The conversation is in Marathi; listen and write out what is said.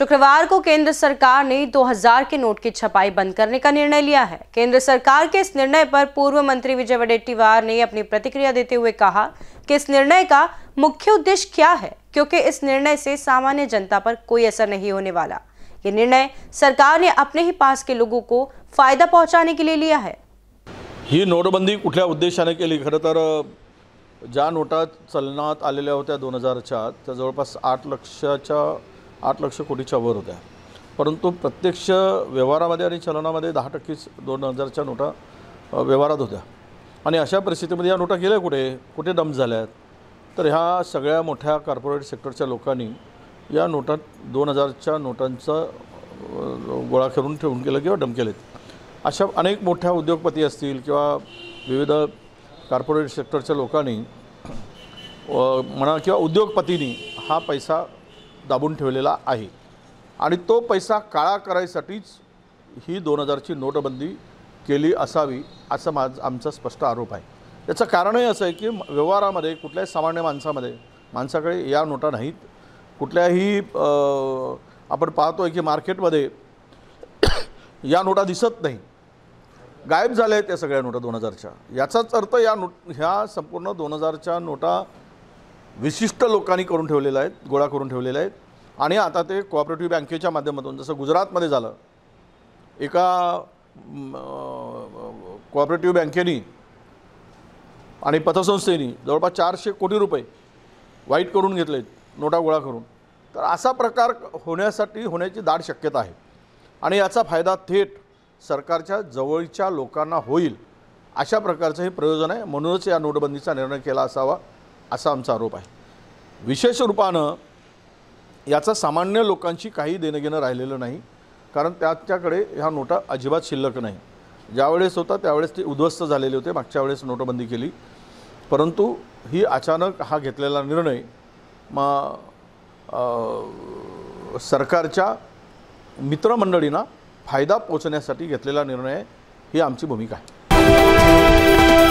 शुक्रवार को केंद्र सरकार ने 2000 के नोट की छपाई बंद करने का निर्णय लिया है केंद्र सरकार के इस निर्णय पर पूर्व मंत्री विजय वडेट्टीवार ने अपनी प्रतिक्रिया देते हुए कहा कि इस निर्णय का मुख्य उद्देश्य क्या है क्योंकि इस निर्णय से सामान्य जनता पर कोई असर नहीं होने वाला ये निर्णय सरकार ने अपने ही पास के लोगों को फायदा पहुंचाने के लिए लिया है ही नोटबंदी कुठल्या उद्देशाने के लिए खरतर ज्या नोटा चलना आलेल्या होत्या दोन हजारच्या त्या आठ लक्षा आठ लक्ष कोटीच्या वर होत्या परंतु प्रत्यक्ष व्यवहारामध्ये आणि चलनामध्ये दहा टक्केच दोन हजारच्या नोटा व्यवहारात होत्या आणि अशा परिस्थितीमध्ये या नोटा गेल्या कुठे कुठे डम्प झाल्यात तर ह्या सगळ्या मोठ्या कॉर्पोरेट सेक्टरच्या लोकांनी या नोटात दोन हजारच्या नोटांचा गोळा करून ठेवून केलं किंवा डम्प केलेत अशा अनेक मोठ्या उद्योगपती असतील किंवा विविध कॉर्पोरेट सेक्टरच्या लोकांनी म्हणा किंवा उद्योगपतींनी हा पैसा दाबून ठेवलेला आहे आणि तो पैसा काळा करायसाठीच ही दोन हजारची नोटबंदी केली असावी असा माझ आमचा स्पष्ट आरोप आहे याचं कारणही असं आहे की व्यवहारामध्ये कुठल्याही सामान्य माणसामध्ये माणसाकडे या नोटा नाहीत कुठल्याही आपण पाहतो आहे की मार्केटमध्ये या नोटा दिसत नाही गायब झाल्या आहेत या सगळ्या नोटा दोन हजारच्या याचाच अर्थ या नोट ह्या संपूर्ण दोन हजारच्या नोटा विशिष्ट लोकांनी करून ठेवलेलं आहेत गोळा करून ठेवलेले आहेत आणि आता ते कॉपरेटिव्ह बँकेच्या माध्यमातून जसं गुजरातमध्ये झालं एका कोऑपरेटिव्ह बँकेनी आणि पथसंस्थेनी जवळपास चारशे कोटी रुपये वाईट करून घेतलेत नोटा गोळा करून तर असा प्रकार होण्यासाठी होण्याची दाट शक्यता आहे आणि याचा फायदा थेट सरकारच्या जवळच्या लोकांना होईल अशा प्रकारचं हे प्रयोजन आहे म्हणूनच या नोटबंदीचा निर्णय केला असावा असा आमचा आरोप आहे विशेष रूपानं याचा सामान्य लोकांशी काही देणंघेणं राहिलेलं नाही कारण त्याच्याकडे ह्या नोटा अजिबात शिल्लक नाही ज्यावेळेस होता त्यावेळेस ते उद्ध्वस्त झालेले होते मागच्या वेळेस नोटबंदी केली परंतु ही अचानक हा घेतलेला निर्णय मग सरकारच्या मित्रमंडळींना फायदा पोचण्यासाठी घेतलेला निर्णय ही आमची भूमिका आहे